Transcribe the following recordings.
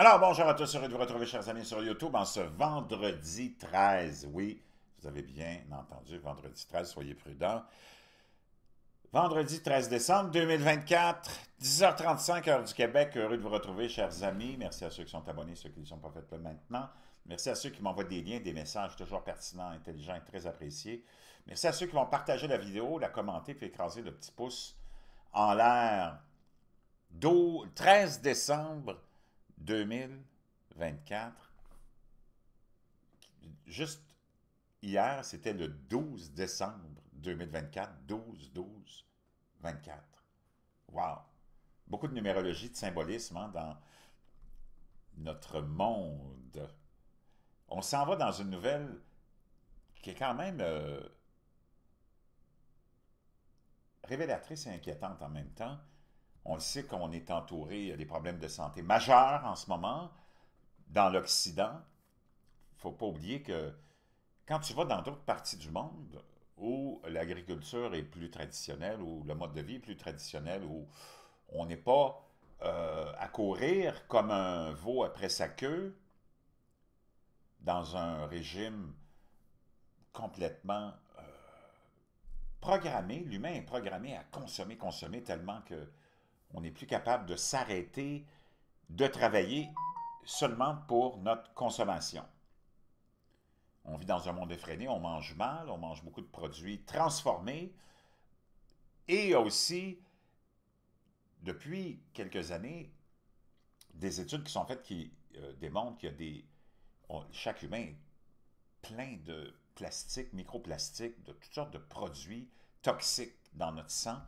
Alors, bonjour à tous, heureux de vous retrouver, chers amis, sur YouTube en ce vendredi 13. Oui, vous avez bien entendu, vendredi 13, soyez prudents. Vendredi 13 décembre 2024, 10h35, heure du Québec. Heureux de vous retrouver, chers amis. Merci à ceux qui sont abonnés, ceux qui ne sont pas fait là maintenant. Merci à ceux qui m'envoient des liens, des messages toujours pertinents, intelligents et très appréciés. Merci à ceux qui vont partager la vidéo, la commenter puis écraser le petit pouce en l'air. 13 décembre 2024. Juste hier, c'était le 12 décembre 2024. 12, 12, 24. Wow! Beaucoup de numérologie, de symbolisme hein, dans notre monde. On s'en va dans une nouvelle qui est quand même euh, révélatrice et inquiétante en même temps. On le sait qu'on est entouré des problèmes de santé majeurs en ce moment dans l'Occident. Il ne faut pas oublier que quand tu vas dans d'autres parties du monde où l'agriculture est plus traditionnelle, où le mode de vie est plus traditionnel, où on n'est pas euh, à courir comme un veau après sa queue dans un régime complètement euh, programmé, l'humain est programmé à consommer, consommer tellement que on n'est plus capable de s'arrêter de travailler seulement pour notre consommation. On vit dans un monde effréné, on mange mal, on mange beaucoup de produits transformés. Et aussi, depuis quelques années, des études qui sont faites qui euh, démontrent qu'il y a des... chaque humain est plein de plastique, microplastique, de toutes sortes de produits toxiques dans notre sang.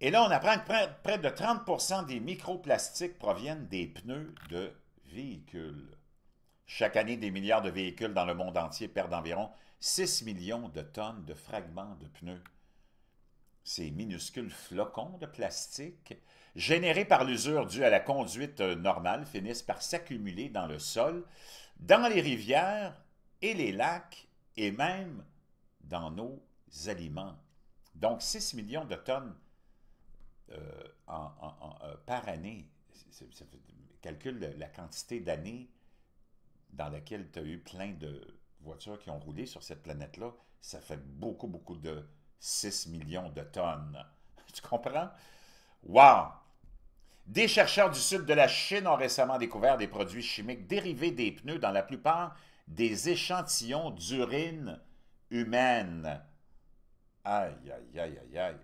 Et là, on apprend que près, de 30 des microplastiques proviennent des pneus de véhicules. Chaque année, des milliards de véhicules dans le monde entier perdent environ 6 millions de tonnes de fragments de pneus. Ces minuscules flocons de plastique, générés par l'usure due à la conduite normale, finissent par s'accumuler dans le sol, dans les rivières et les lacs, et même dans nos aliments. Donc 6 millions de tonnes euh, euh, par année, calcule la quantité d'années dans laquelle tu as eu plein de voitures qui ont roulé sur cette planète-là, ça fait beaucoup, beaucoup de 6 millions de tonnes. Tu comprends? Wow! Des chercheurs du sud de la Chine ont récemment découvert des produits chimiques dérivés des pneus dans la plupart des échantillons d'urine humaine. Aïe, aïe, aïe, aïe, aïe.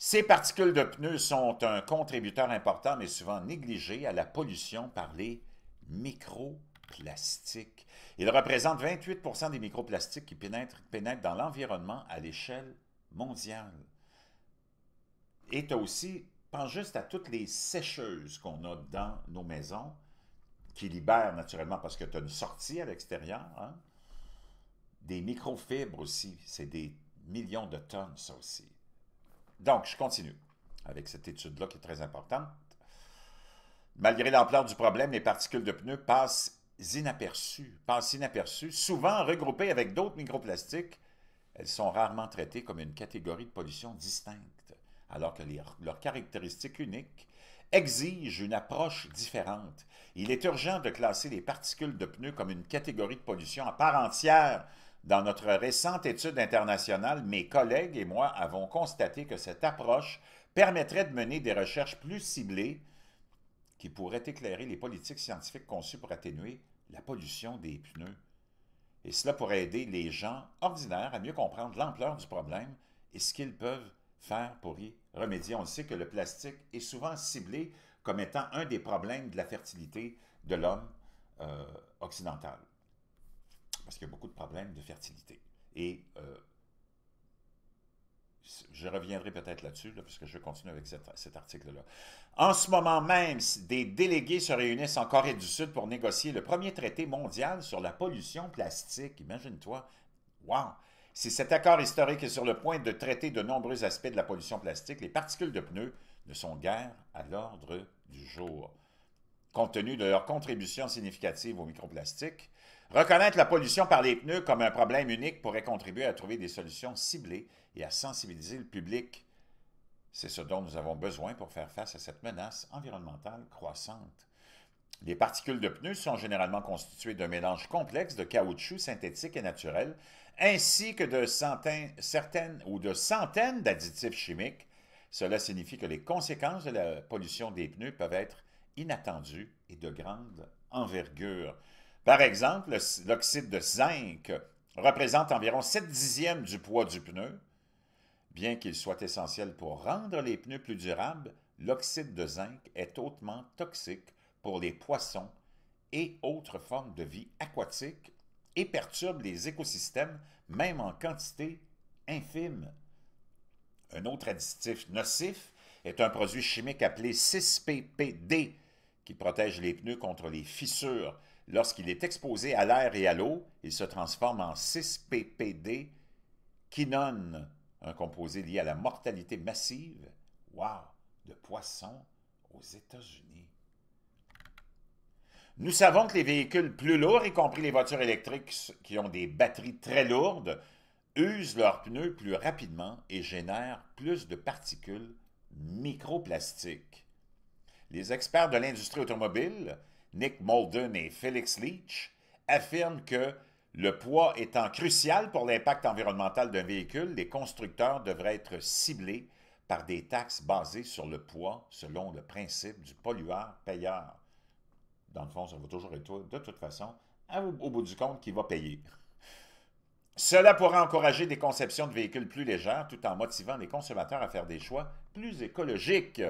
Ces particules de pneus sont un contributeur important, mais souvent négligé, à la pollution par les microplastiques. Ils représentent 28 des microplastiques qui pénètrent, dans l'environnement à l'échelle mondiale. Et tu as aussi, pense juste à toutes les sécheuses qu'on a dans nos maisons, qui libèrent naturellement parce que tu as une sortie à l'extérieur. Hein. Des microfibres aussi, c'est des millions de tonnes, ça aussi. Donc, je continue avec cette étude-là qui est très importante. Malgré l'ampleur du problème, les particules de pneus passent inaperçues, passent inaperçues, souvent regroupées avec d'autres microplastiques. Elles sont rarement traitées comme une catégorie de pollution distincte, alors que leurs caractéristiques uniques exigent une approche différente. Il est urgent de classer les particules de pneus comme une catégorie de pollution à part entière dans notre récente étude internationale, mes collègues et moi avons constaté que cette approche permettrait de mener des recherches plus ciblées qui pourraient éclairer les politiques scientifiques conçues pour atténuer la pollution des pneus. Et cela pourrait aider les gens ordinaires à mieux comprendre l'ampleur du problème et ce qu'ils peuvent faire pour y remédier. On sait que le plastique est souvent ciblé comme étant un des problèmes de la fertilité de l'homme euh, occidental parce qu'il y a beaucoup de problèmes de fertilité. Et euh, je reviendrai peut-être là-dessus, parce que je continue avec cet article-là. En ce moment même, des délégués se réunissent en Corée du Sud pour négocier le premier traité mondial sur la pollution plastique. Imagine-toi. Wow! Si cet accord historique est sur le point de traiter de nombreux aspects de la pollution plastique, les particules de pneus ne sont guère à l'ordre du jour. Compte tenu de leur contribution significative aux microplastiques, Reconnaître la pollution par les pneus comme un problème unique pourrait contribuer à trouver des solutions ciblées et à sensibiliser le public. C'est ce dont nous avons besoin pour faire face à cette menace environnementale croissante. Les particules de pneus sont généralement constituées d'un mélange complexe de caoutchouc synthétique et naturel, ainsi que de centaines, ou de centaines d'additifs chimiques. Cela signifie que les conséquences de la pollution des pneus peuvent être inattendues et de grande envergure. Par exemple, l'oxyde de zinc représente environ 7 dixièmes du poids du pneu. Bien qu'il soit essentiel pour rendre les pneus plus durables, l'oxyde de zinc est hautement toxique pour les poissons et autres formes de vie aquatiques et perturbe les écosystèmes même en quantité infime. Un autre additif nocif est un produit chimique appelé 6PPD qui protège les pneus contre les fissures Lorsqu'il est exposé à l'air et à l'eau, il se transforme en 6-PPD quinone, un composé lié à la mortalité massive, de poissons aux États-Unis. Nous savons que les véhicules plus lourds, y compris les voitures électriques qui ont des batteries très lourdes, usent leurs pneus plus rapidement et génèrent plus de particules microplastiques. Les experts de l'industrie automobile Nick Molden et Felix Leach, affirment que le poids étant crucial pour l'impact environnemental d'un véhicule, les constructeurs devraient être ciblés par des taxes basées sur le poids selon le principe du pollueur-payeur. Dans le fond, ça va toujours être de toute façon, hein, au bout du compte, qui va payer. Cela pourrait encourager des conceptions de véhicules plus légères tout en motivant les consommateurs à faire des choix plus écologiques.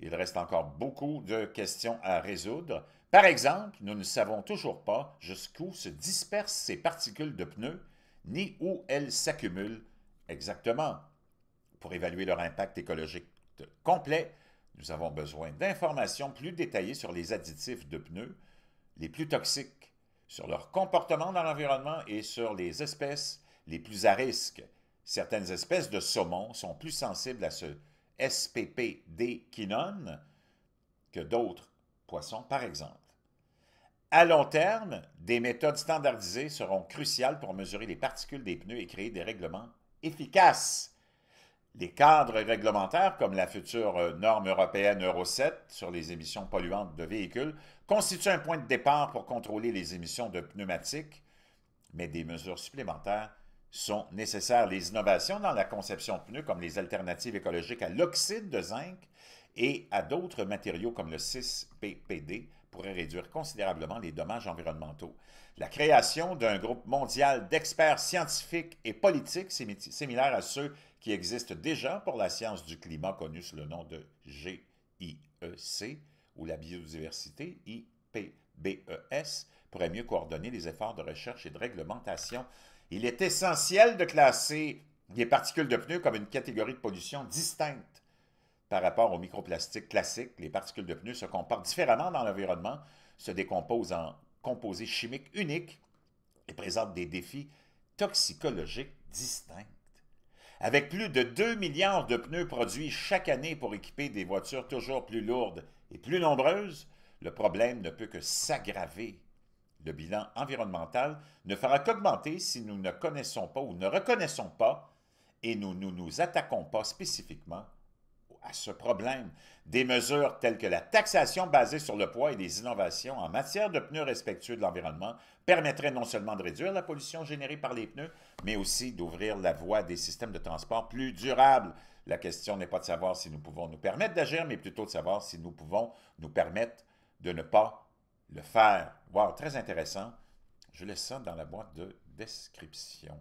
Il reste encore beaucoup de questions à résoudre. Par exemple, nous ne savons toujours pas jusqu'où se dispersent ces particules de pneus, ni où elles s'accumulent exactement. Pour évaluer leur impact écologique complet, nous avons besoin d'informations plus détaillées sur les additifs de pneus, les plus toxiques, sur leur comportement dans l'environnement et sur les espèces les plus à risque. Certaines espèces de saumon sont plus sensibles à ce SPPD quinone que d'autres poissons, par exemple. À long terme, des méthodes standardisées seront cruciales pour mesurer les particules des pneus et créer des règlements efficaces. Les cadres réglementaires, comme la future euh, norme européenne Euro 7 sur les émissions polluantes de véhicules, constituent un point de départ pour contrôler les émissions de pneumatiques, mais des mesures supplémentaires sont nécessaires. Les innovations dans la conception pneus, comme les alternatives écologiques à l'oxyde de zinc et à d'autres matériaux comme le 6PPD, pourraient réduire considérablement les dommages environnementaux. La création d'un groupe mondial d'experts scientifiques et politiques similaires à ceux qui existent déjà pour la science du climat, connu sous le nom de GIEC, ou la biodiversité, IPBES, pourrait mieux coordonner les efforts de recherche et de réglementation il est essentiel de classer les particules de pneus comme une catégorie de pollution distincte par rapport aux microplastiques classiques. Les particules de pneus se comportent différemment dans l'environnement, se décomposent en composés chimiques uniques et présentent des défis toxicologiques distincts. Avec plus de 2 milliards de pneus produits chaque année pour équiper des voitures toujours plus lourdes et plus nombreuses, le problème ne peut que s'aggraver le bilan environnemental ne fera qu'augmenter si nous ne connaissons pas ou ne reconnaissons pas et nous ne nous, nous attaquons pas spécifiquement à ce problème. Des mesures telles que la taxation basée sur le poids et les innovations en matière de pneus respectueux de l'environnement permettraient non seulement de réduire la pollution générée par les pneus, mais aussi d'ouvrir la voie à des systèmes de transport plus durables. La question n'est pas de savoir si nous pouvons nous permettre d'agir, mais plutôt de savoir si nous pouvons nous permettre de ne pas le faire. Wow, très intéressant. Je laisse ça dans la boîte de description.